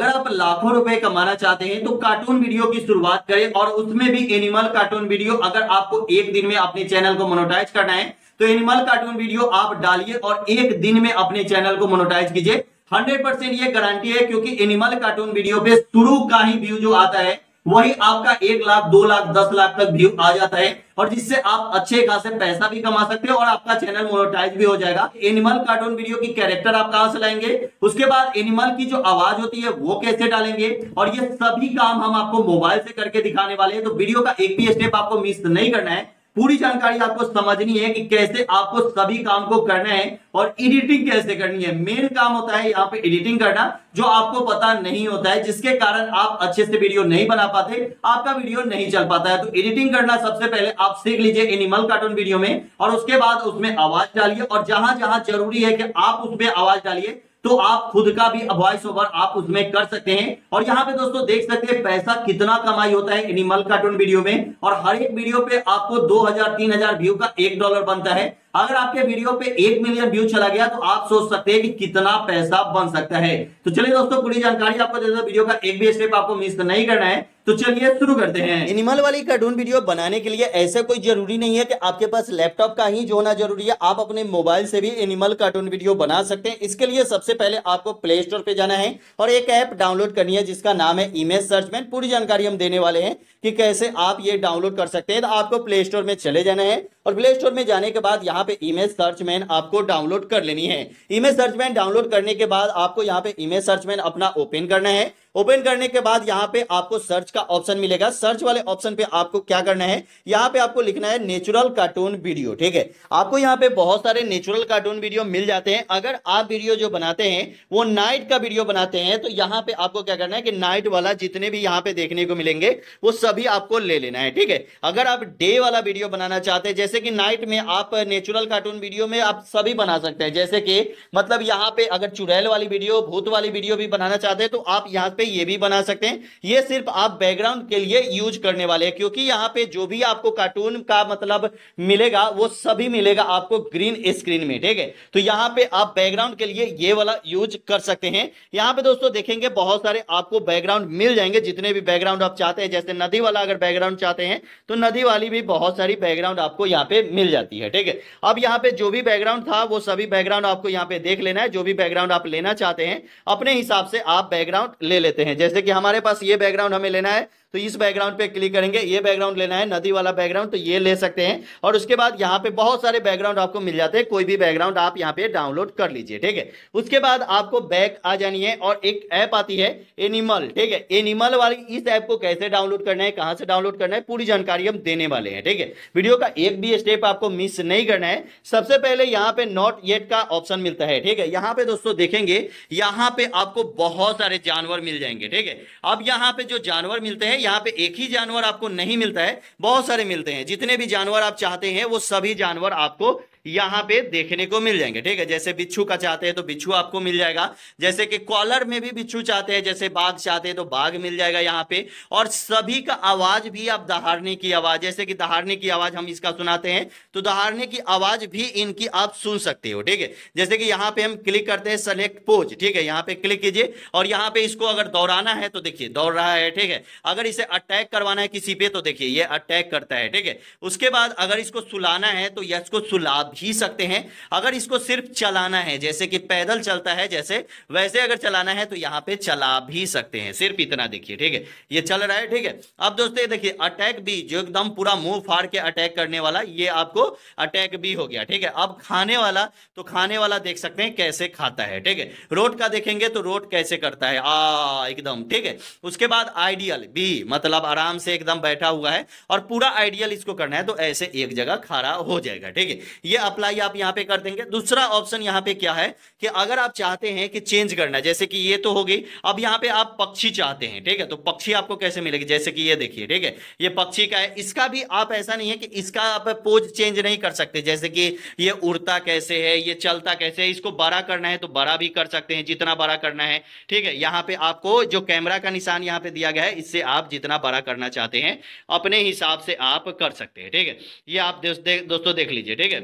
अगर आप लाखों रुपए कमाना चाहते हैं तो कार्टून वीडियो की शुरुआत करें और उसमें भी एनिमल कार्टून वीडियो अगर आपको एक दिन में अपने चैनल को मोनोटाइज करना है तो एनिमल कार्टून वीडियो आप डालिए और एक दिन में अपने चैनल को मोनोटाइज कीजिए 100 परसेंट ये गारंटी है क्योंकि एनिमल कार्टून वीडियो पे शुरू का ही व्यू जो आता है वही आपका एक लाख दो लाख दस लाख तक व्यू आ जाता है और जिससे आप अच्छे खासे पैसा भी कमा सकते हो और आपका चैनल मोनोटाइज भी हो जाएगा एनिमल कार्टून वीडियो की कैरेक्टर आप कहां से लाएंगे उसके बाद एनिमल की जो आवाज होती है वो कैसे डालेंगे और ये सभी काम हम आपको मोबाइल से करके दिखाने वाले हैं तो वीडियो का एक भी स्टेप आपको मिस नहीं करना है पूरी जानकारी आपको समझनी है कि कैसे आपको सभी काम को करना है और एडिटिंग कैसे करनी है मेन काम होता है यहाँ पे एडिटिंग करना जो आपको पता नहीं होता है जिसके कारण आप अच्छे से वीडियो नहीं बना पाते आपका वीडियो नहीं चल पाता है तो एडिटिंग करना सबसे पहले आप सीख लीजिए एनिमल कार्टून वीडियो में और उसके बाद उसमें आवाज डालिए और जहां जहां जरूरी है कि आप उसमें आवाज डालिए तो आप खुद का भी वॉइस ओवर आप उसमें कर सकते हैं और यहाँ पे दोस्तों देख सकते हैं पैसा कितना कमाई होता है एनिमल कार्टून वीडियो में और हर एक वीडियो पे आपको दो हजार तीन हजार व्यू का एक डॉलर बनता है अगर आपके वीडियो पे एक मिलियन व्यू चला गया तो आप सोच सकते हैं कि कितना पैसा बन सकता है तो चलिए दोस्तों पूरी जानकारी आपको देता वीडियो का एक भी स्टेप आपको मिस नहीं करना है तो चलिए शुरू करते हैं एनिमल वाली कार्टून वीडियो बनाने के लिए ऐसा कोई जरूरी नहीं है कि आपके पास लैपटॉप का ही जो होना जरूरी है आप अपने मोबाइल से भी एनिमल कार्टून वीडियो बना सकते हैं इसके लिए सबसे पहले आपको प्ले स्टोर पे जाना है और एक ऐप डाउनलोड करनी है जिसका नाम है इमेज सर्च में पूरी जानकारी हम देने वाले हैं कि कैसे आप ये डाउनलोड कर सकते हैं तो आपको प्ले स्टोर में चले जाना है और प्ले स्टोर में जाने के बाद यहाँ पे इमेज सर्च मैन आपको डाउनलोड कर लेनी है इमेज सर्च मैन डाउनलोड करने के बाद आपको यहाँ पे इमेज सर्च मैन अपना ओपन करना है ओपन करने के बाद यहाँ पे आपको सर्च का ऑप्शन मिलेगा सर्च वाले ऑप्शन पे आपको क्या करना है यहाँ पे आपको लिखना है नेचुरल कार्टून वीडियो ठीक है आपको यहाँ पे बहुत सारे नेचुरल कार्टून वीडियो मिल जाते हैं अगर आप वीडियो जो बनाते हैं वो नाइट का वीडियो बनाते हैं तो यहाँ पे आपको क्या करना है कि नाइट वाला जितने भी यहाँ पे देखने को मिलेंगे वो सभी आपको ले लेना है ठीक है अगर आप डे वाला वीडियो बनाना चाहते हैं जैसे कि नाइट में आप नेचुरल कार्टून वीडियो में आप सभी बना सकते हैं जैसे कि मतलब यहाँ पे अगर चुड़ैल वाली वीडियो भूत वाली वीडियो भी बनाना चाहते हैं तो आप यहाँ सकते हैं ये भी बना सकते हैं ये सिर्फ आप बैकग्राउंड के लिए यूज करने वाले हैं क्योंकि यहाँ पे जो भी आपको कार्टून का मतलब मिलेगा वो सभी मिलेगा आपको ग्रीन स्क्रीन में ठीक है तो यहाँ पे आप बैकग्राउंड के लिए ये वाला यूज कर सकते हैं यहाँ पे दोस्तों देखेंगे बहुत सारे आपको बैकग्राउंड मिल जाएंगे जितने भी बैकग्राउंड आप चाहते हैं जैसे नदी वाला अगर बैकग्राउंड चाहते हैं तो नदी वाली भी बहुत सारी बैकग्राउंड आपको यहाँ पे मिल जाती है ठीक है अब यहाँ पे जो भी बैकग्राउंड था वो सभी बैकग्राउंड आपको यहाँ पे देख लेना है जो भी बैकग्राउंड आप लेना चाहते हैं अपने हिसाब से आप बैकग्राउंड ले ले लेते हैं जैसे कि हमारे पास ये बैकग्राउंड हमें लेना है तो इस बैकग्राउंड पे क्लिक करेंगे ये बैकग्राउंड लेना है नदी वाला बैकग्राउंड तो ये ले सकते हैं और उसके बाद यहाँ पे बहुत सारे बैकग्राउंड आपको मिल जाते हैं कोई भी बैकग्राउंड आप यहाँ पे डाउनलोड कर लीजिए ठीक है उसके बाद आपको बैक आ जानी है और एक ऐप आती है एनिमल ठीक है एनिमल वाली इस ऐप को कैसे डाउनलोड करना है कहाँ से डाउनलोड करना है पूरी जानकारी हम देने वाले हैं ठीक है वीडियो का एक भी स्टेप आपको मिस नहीं करना है सबसे पहले यहाँ पे नॉट येट का ऑप्शन मिलता है ठीक है यहाँ पे दोस्तों देखेंगे यहाँ पे आपको बहुत सारे जानवर मिल जाएंगे ठीक है अब यहाँ पे जो जानवर मिलते हैं यहाँ पे एक ही जानवर आपको नहीं मिलता है बहुत सारे मिलते हैं जितने भी जानवर आप चाहते हैं वो सभी जानवर आपको यहाँ पे देखने को मिल जाएंगे ठीक है जैसे बिच्छू का चाहते हैं तो बिच्छू आपको मिल जाएगा जैसे कि कॉलर में भी बिच्छू चाहते हैं जैसे बाघ चाहते हैं तो बाघ मिल जाएगा यहाँ पे और सभी का आवाज भी आप दहाड़ने की आवाज जैसे कि दहाड़ने की आवाज हम इसका सुनाते हैं तो दहाड़ने की आवाज भी इनकी आप सुन सकते हो ठीक है जैसे कि यहाँ पे हम क्लिक करते हैं सेलेक्ट पोज ठीक है यहाँ पे क्लिक कीजिए और यहाँ पे इसको अगर दौड़ाना है तो देखिए दौड़ रहा है ठीक है अगर इसे अटैक करवाना है किसी पे तो देखिए ये अटैक करता है ठीक है उसके बाद अगर इसको सुलाना है तो यह इसको सुला भी सकते हैं अगर इसको सिर्फ चलाना है जैसे कि पैदल चलता है जैसे वैसे अगर चलाना है तो यहां पे चला भी सकते हैं सिर्फ इतना देखिए ठीक है ये चल रहा है ठीक है अब दोस्तों देखिए अटैक भी जो एकदम पूरा मुंह फाड़ के अटैक करने वाला ये आपको अटैक भी हो गया ठीक है अब खाने वाला तो खाने वाला देख सकते हैं कैसे खाता है ठीक है रोड का देखेंगे तो रोड कैसे करता है आ एकदम ठीक है उसके बाद आइडियल भी मतलब आराम से एकदम बैठा हुआ है और पूरा आइडियल इसको करना है तो ऐसे एक जगह खड़ा हो जाएगा ठीक है ये अप्लाई आप यहाँ पे कर देंगे दूसरा ऑप्शन यहाँ पे क्या है कि अगर आप चाहते हैं कि चेंज करना है जैसे कि ये तो हो गई अब यहाँ पे आप पक्षी चाहते हैं ठीक है तो पक्षी आपको कैसे मिलेगी जैसे कि ये देखिए ठीक है ये पक्षी का है इसका भी आप ऐसा नहीं है कि इसका आप पोज चेंज नहीं कर सकते जैसे कि ये उड़ता कैसे है ये चलता कैसे है इसको बड़ा करना है तो बड़ा भी कर सकते हैं जितना बड़ा करना है ठीक है यहाँ पे आपको जो कैमरा का निशान यहाँ पे दिया गया है इससे आप जितना बड़ा करना चाहते हैं अपने हिसाब से आप कर सकते हैं ठीक है ये आप दोस्तों देख लीजिए ठीक है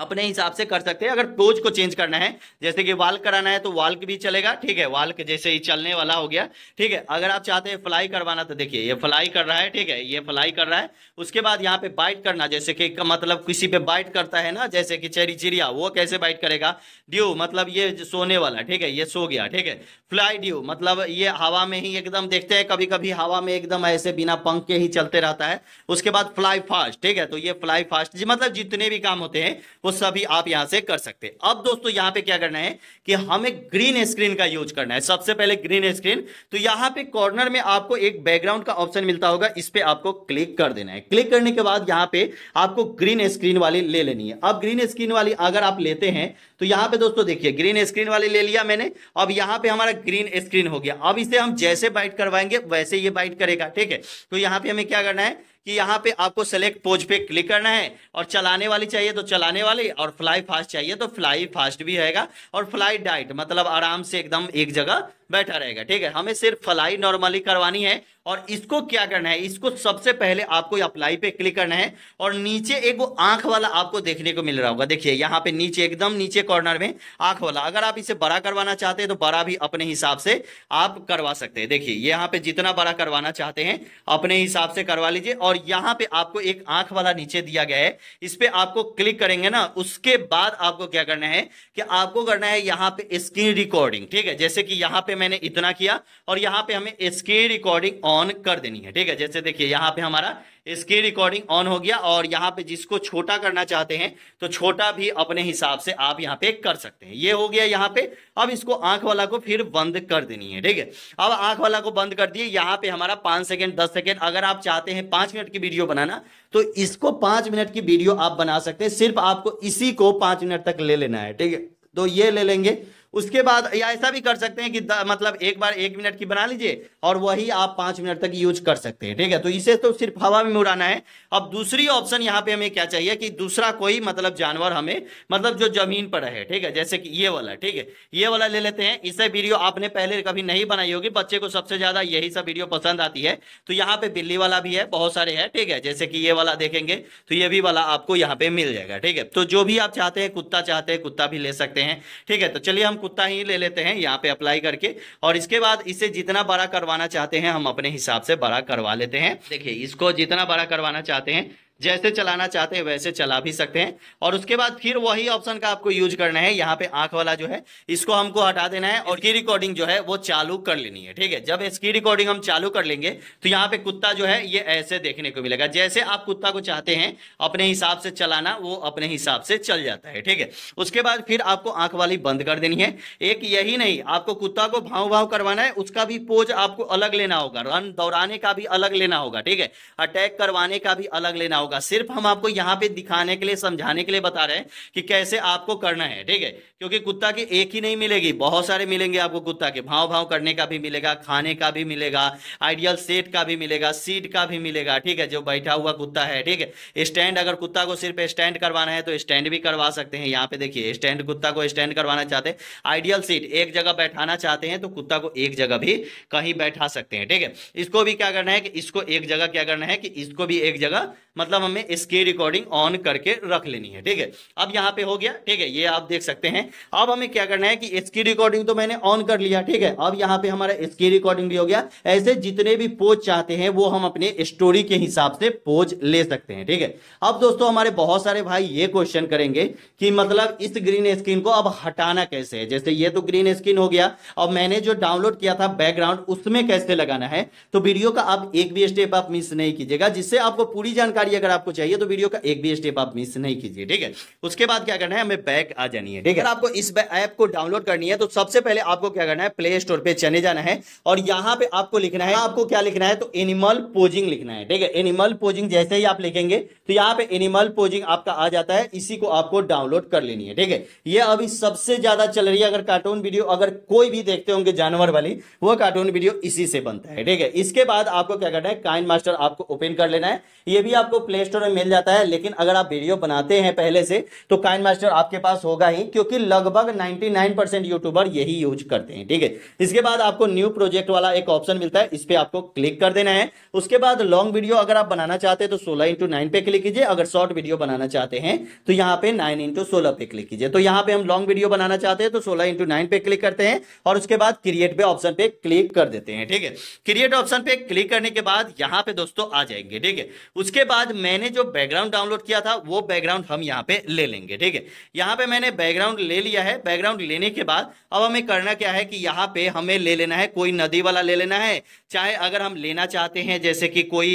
अपने हिसाब से कर सकते हैं अगर पोज को चेंज करना है जैसे कि वाल कराना है तो वाल भी चलेगा ठीक है वाल के जैसे ही चलने वाला हो गया ठीक है अगर आप चाहते हैं फ्लाई करवाना तो देखिए ये फ्लाई कर रहा है ठीक है ये फ्लाई कर रहा है उसके बाद यहाँ पे बाइट करना जैसे कि मतलब किसी पे बाइट करता है ना जैसे कि चेरी चिड़िया वो कैसे बाइट करेगा ड्यू मतलब ये सोने वाला ठीक है ये सो गया ठीक है फ्लाई ड्यू मतलब ये हवा में ही एकदम देखते हैं कभी कभी हवा में एकदम ऐसे बिना पंख के ही चलते रहता है उसके बाद फ्लाई फास्ट ठीक है तो ये फ्लाई फास्ट मतलब जितने भी काम होते हैं वो सभी आप यहां से कर सकते हैं अब दोस्तों यहां पे क्या करना है कि हमें ग्रीन स्क्रीन का यूज करना है सबसे पहले ग्रीन स्क्रीन तो यहां पे कॉर्नर में आपको एक बैकग्राउंड का ऑप्शन मिलता होगा इस पर आपको क्लिक कर देना है क्लिक करने के बाद यहां पे आपको ग्रीन स्क्रीन वाली ले लेनी है अब ग्रीन स्क्रीन वाली अगर आप लेते हैं तो यहां पर दोस्तों देखिए ग्रीन स्क्रीन वाली ले लिया मैंने अब यहां पर हमारा ग्रीन स्क्रीन हो गया अब इसे हम जैसे बाइट करवाएंगे वैसे ये बाइट करेगा ठीक है तो यहां पर हमें क्या करना है कि यहां पे आपको सेलेक्ट पोज पे क्लिक करना है और चलाने वाली चाहिए तो चलाने वाली और फ्लाई फास्ट चाहिए तो फ्लाई फास्ट भी रहेगा और फ्लाई डाइट मतलब आराम से एकदम एक जगह बैठा रहेगा ठीक है हमें सिर्फ फ्लाई नॉर्मली करवानी है और इसको क्या करना है इसको सबसे पहले आपको अप्लाई पे क्लिक करना है और नीचे एक वो आंख वाला आपको देखने को मिल रहा होगा देखिए यहाँ पे नीचे एकदम नीचे कॉर्नर में आंख वाला अगर आप इसे बड़ा करवाना चाहते हैं तो बड़ा भी अपने हिसाब से आप करवा सकते हैं देखिए यहाँ पे जितना बड़ा करवाना चाहते हैं अपने हिसाब से करवा लीजिए और यहाँ पे आपको एक आंख वाला नीचे दिया गया है इस पर आपको क्लिक करेंगे ना उसके बाद आपको क्या करना है कि आपको करना है यहाँ पे स्क्रीन रिकॉर्डिंग ठीक है जैसे कि यहाँ पे मैंने इतना किया और यहाँ पे हमें स्क्रीन रिकॉर्डिंग ऑन कर देनी है ठीक है जैसे देखिए यहाँ पे हमारा स्क्रीन रिकॉर्डिंग ऑन हो गया और यहाँ पे जिसको छोटा करना चाहते हैं तो छोटा भी अपने हिसाब से आप यहाँ पे कर सकते हैं ये हो गया यहाँ पे अब इसको आंख वाला को फिर बंद कर देनी है ठीक है अब आंख वाला को बंद कर दिए यहाँ पे हमारा पांच सेकेंड दस सेकेंड अगर आप चाहते हैं पांच मिनट की वीडियो बनाना तो इसको पांच मिनट की वीडियो आप बना सकते हैं सिर्फ आपको इसी को पांच मिनट तक ले लेना है ठीक है तो ये ले लेंगे उसके बाद या ऐसा भी कर सकते हैं कि मतलब एक बार एक मिनट की बना लीजिए और वही आप पांच मिनट तक यूज कर सकते हैं ठीक है तो इसे तो सिर्फ हवा में उड़ाना है अब दूसरी ऑप्शन यहाँ पे हमें क्या चाहिए कि दूसरा कोई मतलब जानवर हमें मतलब जो जमीन पर रहे ठीक है जैसे कि ये वाला ठीक है ये वाला ले लेते हैं इसे वीडियो आपने पहले कभी नहीं बनाई होगी बच्चे को सबसे ज्यादा यही सब वीडियो पसंद आती है तो यहाँ पे बिल्ली वाला भी है बहुत सारे है ठीक है जैसे कि ये वाला देखेंगे तो ये भी वाला आपको यहाँ पे मिल जाएगा ठीक है तो जो भी आप चाहते हैं कुत्ता चाहते हैं कुत्ता भी ले सकते हैं ठीक है तो चलिए हम कुत्ता ही ले लेते हैं यहाँ पे अप्लाई करके और इसके बाद इसे जितना बड़ा करवाना चाहते हैं हम अपने हिसाब से बड़ा करवा लेते हैं देखिए इसको जितना बड़ा करवाना चाहते हैं जैसे चलाना चाहते हैं वैसे चला भी सकते हैं और उसके बाद फिर वही ऑप्शन का आपको यूज करना है यहाँ पे आंख वाला जो है इसको हमको हटा देना है और की रिकॉर्डिंग जो है वो चालू कर लेनी है ठीक है जब इसकी रिकॉर्डिंग हम चालू कर लेंगे तो यहाँ पे कुत्ता जो है ये ऐसे देखने को मिलेगा जैसे आप कुत्ता को चाहते हैं अपने हिसाब से चलाना वो अपने हिसाब से चल जाता है ठीक है उसके बाद फिर आपको आंख वाली बंद कर देनी है एक यही नहीं आपको कुत्ता को भाव भाव करवाना है उसका भी पोज आपको अलग लेना होगा रन दौड़ाने का भी अलग लेना होगा ठीक है अटैक करवाने का भी अलग लेना होगा होगा सिर्फ हम आपको यहाँ पे दिखाने के लिए समझाने के लिए बता रहे हैं कि कैसे आपको करना है ठीक है क्योंकि कुत्ता की एक ही नहीं मिलेगी बहुत सारे मिलेंगे आपको कुत्ता के भाव भाव करने का भी मिलेगा खाने का भी मिलेगा आइडियल सेट का भी मिलेगा सीट का भी मिलेगा ठीक है जो बैठा हुआ कुत्ता है ठीक है स्टैंड अगर कुत्ता को सिर्फ स्टैंड करवाना है तो स्टैंड भी करवा सकते हैं यहाँ पे देखिए स्टैंड कुत्ता को स्टैंड करवाना चाहते हैं आइडियल सीट एक जगह बैठाना चाहते हैं तो कुत्ता को एक जगह भी कहीं बैठा सकते हैं ठीक है इसको भी क्या करना है कि इसको एक जगह क्या करना है कि इसको भी एक जगह मतलब तब हमें इसकी रिकॉर्डिंग ऑन करके रख लेनी है ठीक है अब यहाँ पे हो गया ठीक है ये आप देख सकते हैं अब हमें क्या करना है कि इसकी रिकॉर्डिंग तो मैंने ऑन कर लिया ठीक है अब यहाँ पे हमारा इसकी रिकॉर्डिंग भी हो गया ऐसे जितने भी पोज चाहते हैं वो हम अपने स्टोरी के हिसाब से पोज ले सकते हैं ठीक है अब दोस्तों हमारे बहुत सारे भाई ये क्वेश्चन करेंगे कि मतलब इस ग्रीन स्क्रीन को अब हटाना कैसे है जैसे ये तो ग्रीन स्क्रीन हो गया अब मैंने जो डाउनलोड किया था बैकग्राउंड उसमें कैसे लगाना है तो वीडियो का आप एक भी स्टेप आप मिस नहीं कीजिएगा जिससे आपको पूरी जानकारी अगर अगर आपको चाहिए तो वीडियो का एक भी स्टेप आप मिस नहीं कीजिए ठीक है उसके बाद क्या करना है हमें बैक आ जानी है ठीक है आपको इस ऐप को डाउनलोड करनी है तो सबसे पहले आपको क्या करना है प्ले स्टोर पे चले जाना है और यहाँ पे आपको लिखना है आपको क्या लिखना है तो एनिमल पोजिंग लिखना है ठीक है एनिमल पोजिंग जैसे ही आप लिखेंगे तो यहाँ पे एनिमल पोजिंग आपका आ जाता है इसी को आपको डाउनलोड कर लेनी है ठीक है ये अभी सबसे ज्यादा चल रही है अगर कार्टून वीडियो अगर कोई भी देखते होंगे जानवर वाली वो कार्टून वीडियो इसी से बनता है ठीक है इसके बाद आपको क्या करना है काइन मास्टर आपको ओपन कर लेना है ये भी आपको प्ले प्ले स्टोर में मिल जाता है लेकिन अगर आप वीडियो बनाते हैं पहले से तो काइन मास्टर आपके पास होगा ही क्योंकि लगभग 99 परसेंट यूट्यूबर यही यूज करते हैं ठीक है इसके बाद आपको न्यू प्रोजेक्ट वाला एक ऑप्शन मिलता है इस पर आपको क्लिक कर देना है उसके बाद लॉन्ग वीडियो अगर आप बनाना चाहते हैं तो सोलह इंटू पे क्लिक कीजिए अगर शॉर्ट वीडियो बनाना चाहते हैं तो यहाँ पे नाइन इंटू पे क्लिक कीजिए तो यहाँ पे हम लॉन्ग वीडियो बनाना चाहते हैं तो सोलह इंटू पे क्लिक करते हैं और उसके बाद क्रिएट पे ऑप्शन पे क्लिक कर देते हैं ठीक है क्रिएट ऑप्शन पे क्लिक करने के बाद यहाँ पे दोस्तों आ जाएंगे ठीक है उसके बाद मैं मैंने जो बैकग्राउंड डाउनलोड किया था वो बैकग्राउंड हम यहाँ पे ले लेंगे ठीक है यहाँ पे मैंने बैकग्राउंड ले लिया है बैकग्राउंड लेने के बाद अब हमें करना क्या है कि यहाँ पे हमें ले लेना है कोई नदी वाला ले लेना है चाहे अगर हम लेना चाहते हैं जैसे कि कोई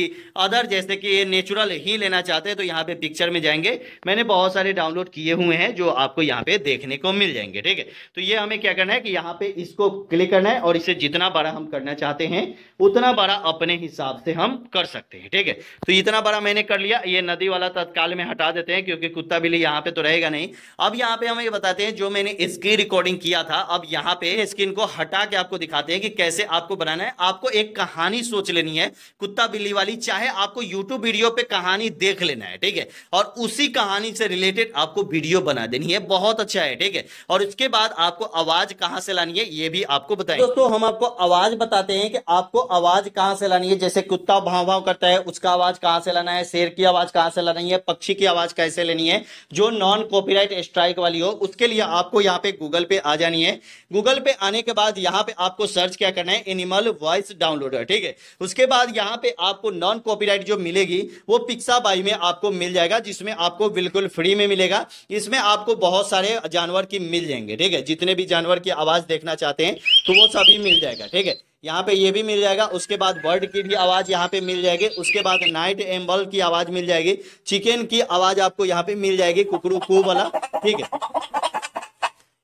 अदर जैसे कि ये नेचुरल ही लेना चाहते हैं तो यहाँ पे पिक्चर में जाएंगे मैंने बहुत सारे डाउनलोड किए हुए हैं जो आपको यहाँ पे देखने को मिल जाएंगे ठीक है तो ये हमें क्या करना है कि यहाँ पे इसको क्लिक करना है और इसे जितना बड़ा हम करना चाहते हैं उतना बड़ा अपने हिसाब से हम कर सकते हैं ठीक है तो इतना बड़ा मैंने कर लिया ये नदी वाला तत्काल में हटा देते हैं क्योंकि कुत्ता बिल्ली यहाँ पे तो रहेगा नहीं अब यहाँ पे हम ये बताते हैं जो मैंने इसकी रिकॉर्डिंग किया था अब यहाँ पे स्क्रीन को हटा के आपको दिखाते हैं कि कैसे आपको बनाना है आपको एक कहानी सोच लेनी है कुत्ता बिल्ली वाली चाहे आपको यूट्यूब वीडियो पे कहानी देख लेना है ठीक है और उसी कहानी से रिलेटेड आपको वीडियो बना देनी है बहुत अच्छा है ठीक है और इसके बाद आपको आवाज कहाँ से लानी है ये भी आपको बताए दोस्तों हम आपको आवाज बताते हैं कि आपको आवाज कहाँ से लानी है जैसे कुत्ता भाव भाव करता है उसका आवाज कहाँ से लाना है शेर की आवाज कहां से लेनी है पक्षी की आवाज कैसे लेनी है जो नॉन कॉपीराइट स्ट्राइक वाली हो उसके लिए आपको यहाँ पे गूगल पे आ जानी है गूगल पे आने के बाद यहाँ पे आपको सर्च क्या करना है एनिमल वॉइस डाउनलोडर ठीक है उसके बाद यहाँ पे आपको नॉन कॉपीराइट जो मिलेगी वो पिक्सा बाई में आपको मिल जाएगा जिसमें आपको बिल्कुल फ्री में मिलेगा इसमें आपको बहुत सारे जानवर की मिल जाएंगे ठीक है जितने भी जानवर की आवाज देखना चाहते हैं तो वो सभी मिल जाएगा ठीक है यहाँ पे ये भी मिल जाएगा उसके बाद बर्ड की भी आवाज़ यहाँ पे मिल जाएगी उसके बाद नाइट एम्बल की आवाज़ मिल जाएगी चिकन की आवाज़ आपको यहाँ पे मिल जाएगी कुकरू कू वाला ठीक है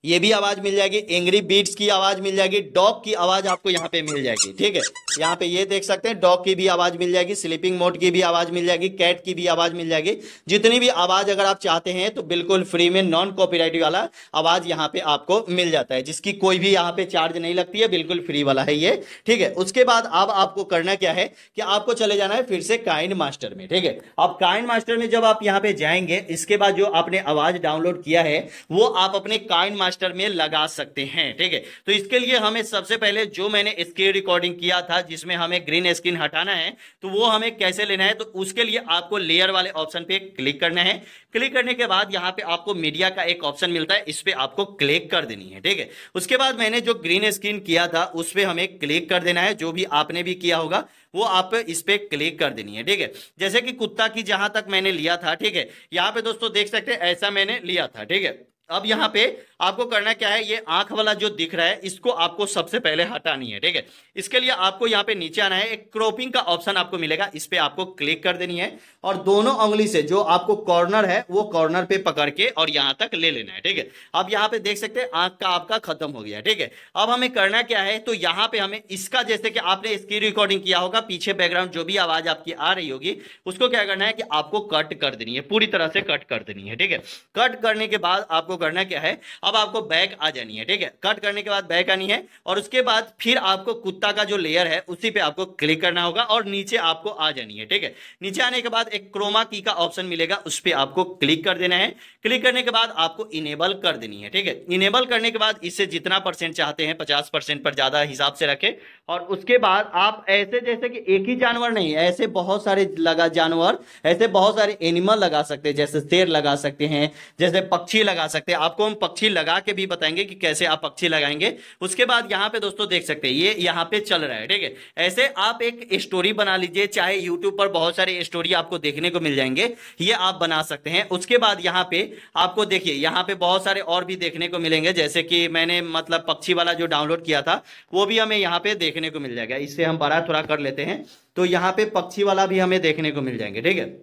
ये भी आवाज मिल जाएगी एंग्री बीट्स की आवाज मिल जाएगी डॉग की आवाज आपको यहाँ पे मिल जाएगी ठीक है यहाँ पे ये देख सकते हैं डॉग की भी आवाज मिल जाएगी स्लीपिंग मोड की भी आवाज मिल जाएगी कैट की भी आवाज मिल जाएगी जितनी भी आवाज अगर आप चाहते हैं तो बिल्कुल फ्री में नॉन कॉपीराइट वाला आवाज यहाँ पे आपको मिल जाता है जिसकी कोई भी यहाँ पे चार्ज नहीं लगती है बिल्कुल फ्री वाला है ये ठीक है उसके बाद अब आपको करना क्या है कि आपको चले जाना है फिर से काइंड मास्टर में ठीक है अब काइंड मास्टर में जब आप यहाँ पे जाएंगे इसके बाद जो आपने आवाज डाउनलोड किया है वो आप अपने काइंड मास्टर में लगा सकते हैं ठीक है तो इसके लिए हमें सबसे पहले जो मैंने स्क्रीन रिकॉर्डिंग किया था जिसमें हमें ग्रीन स्क्रीन हटाना है तो वो हमें कैसे लेना है तो उसके लिए आपको लेयर वाले ऑप्शन पे क्लिक करना है क्लिक करने के बाद यहाँ पे आपको मीडिया का एक ऑप्शन मिलता है इस पर आपको क्लिक कर देनी है ठीक है उसके बाद मैंने जो ग्रीन स्क्रीन किया था उस पर हमें क्लिक कर देना है जो भी आपने भी किया होगा वो आप इस पर क्लिक कर देनी है ठीक है जैसे कि कुत्ता की जहां तक मैंने लिया था ठीक है यहाँ पे दोस्तों देख सकते हैं ऐसा मैंने लिया था ठीक है अब यहाँ पे आपको करना क्या है ये आंख वाला जो दिख रहा है इसको आपको सबसे पहले हटानी है ठीक है इसके लिए आपको यहाँ पे नीचे आना है एक क्रॉपिंग का ऑप्शन आपको मिलेगा इस पर आपको क्लिक कर देनी है और दोनों उंगली से जो आपको कॉर्नर है वो कॉर्नर पे पकड़ के और यहाँ तक ले लेना है ठीक है अब यहाँ पे देख सकते हैं आंख का आपका खत्म हो गया ठीक है अब हमें करना क्या है तो यहाँ पे हमें इसका जैसे कि आपने इसकी रिकॉर्डिंग किया होगा पीछे बैकग्राउंड जो भी आवाज आपकी आ रही होगी उसको क्या करना है कि आपको कट कर देनी है पूरी तरह से कट कर देनी है ठीक है कट करने के बाद आपको करना क्या है अब आपको बैक आ जानी है ठीक है कट करने के बाद बैक आनी है और उसके बाद फिर आपको कुत्ता का जो लेयर है उसी पे आपको क्लिक करना होगा और नीचे आपको आ जानी है ठीक है नीचे आने के बाद एक क्रोमा की का ऑप्शन मिलेगा उस पर आपको क्लिक कर देना है क्लिक करने के बाद आपको इनेबल कर देनी है ठीक है इनेबल करने के बाद इससे जितना परसेंट चाहते हैं पचास पर ज्यादा हिसाब से रखे और उसके बाद आप ऐसे जैसे कि एक ही जानवर नहीं ऐसे बहुत सारे लगा जानवर ऐसे बहुत सारे एनिमल लगा सकते हैं जैसे शेर लगा सकते हैं जैसे पक्षी लगा सकते सकते हैं आपको हम पक्षी लगा के भी बताएंगे कि कैसे आप पक्षी लगाएंगे उसके बाद यहाँ पे दोस्तों देख सकते हैं ये यहाँ पे चल रहा है ठीक है ऐसे आप एक स्टोरी बना लीजिए चाहे यूट्यूब पर बहुत सारे स्टोरी आपको देखने को मिल जाएंगे ये आप बना सकते हैं उसके बाद यहाँ पे आपको देखिए यहाँ पे बहुत सारे और भी देखने को मिलेंगे जैसे कि मैंने मतलब पक्षी वाला जो डाउनलोड किया था वो भी हमें यहाँ पे देखने को मिल जाएगा इससे हम बड़ा थोड़ा कर लेते हैं तो यहाँ पे पक्षी वाला भी हमें देखने को मिल जाएंगे ठीक है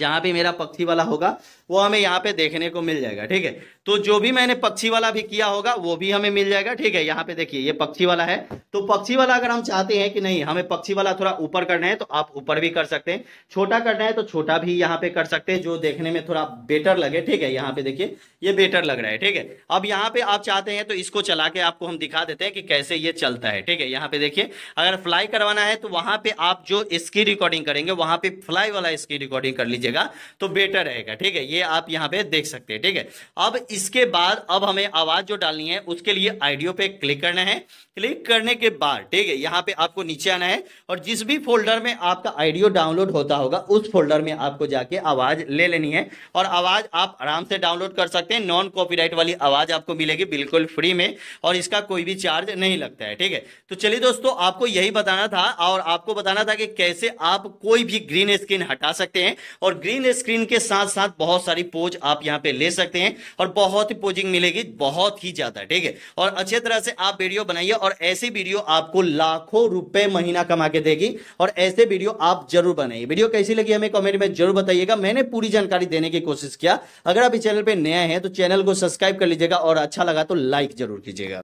जहां भी मेरा पक्षी वाला होगा वो हमें यहाँ पे देखने को मिल जाएगा ठीक है तो जो भी मैंने पक्षी वाला भी किया होगा वो भी हमें मिल जाएगा ठीक है यहाँ पे देखिए ये पक्षी वाला है तो पक्षी वाला अगर हम चाहते हैं कि नहीं हमें पक्षी वाला थोड़ा ऊपर करना है तो आप ऊपर भी कर सकते हैं छोटा करना है तो छोटा भी यहाँ पे कर सकते हैं जो देखने में थोड़ा बेटर लगे ठीक है यहाँ पे देखिए ये बेटर लग रहा है ठीक है अब यहाँ पे आप चाहते हैं तो इसको चला के आपको हम दिखा देते हैं कि कैसे ये चलता है ठीक है यहाँ पे देखिए अगर फ्लाई करवाना है तो वहां पर आप जो इसकी रिकॉर्डिंग करेंगे वहां पर फ्लाई वाला इसकी रिकॉर्डिंग कर लीजिए कीजिएगा तो बेटर रहेगा ठीक है ये आप यहाँ पे देख सकते हैं ठीक है अब इसके बाद अब हमें आवाज जो डालनी है उसके लिए आइडियो पे क्लिक करना है क्लिक करने के बाद ठीक है यहाँ पे आपको नीचे आना है और जिस भी फोल्डर में आपका आइडियो डाउनलोड होता होगा उस फोल्डर में आपको जाके आवाज ले लेनी है और आवाज आप आराम से डाउनलोड कर सकते हैं नॉन कॉपीराइट वाली आवाज आपको मिलेगी बिल्कुल फ्री में और इसका कोई भी चार्ज नहीं लगता है ठीक है तो चलिए दोस्तों आपको यही बताना था और आपको बताना था कि कैसे आप कोई भी ग्रीन स्क्रीन हटा सकते हैं और और ग्रीन स्क्रीन के साथ साथ बहुत सारी पोज आप यहाँ पे ले सकते हैं और बहुत ही पोजिंग मिलेगी बहुत ही ज्यादा ठीक है और अच्छे तरह से आप वीडियो बनाइए और ऐसी वीडियो आपको लाखों रुपए महीना कमा के देगी और ऐसे वीडियो आप जरूर बनाइए वीडियो कैसी लगी हमें कॉमेंट में जरूर बताइएगा मैंने पूरी जानकारी देने की कोशिश किया अगर आप इस चैनल पर नया है तो चैनल को सब्सक्राइब कर लीजिएगा और अच्छा लगा तो लाइक जरूर कीजिएगा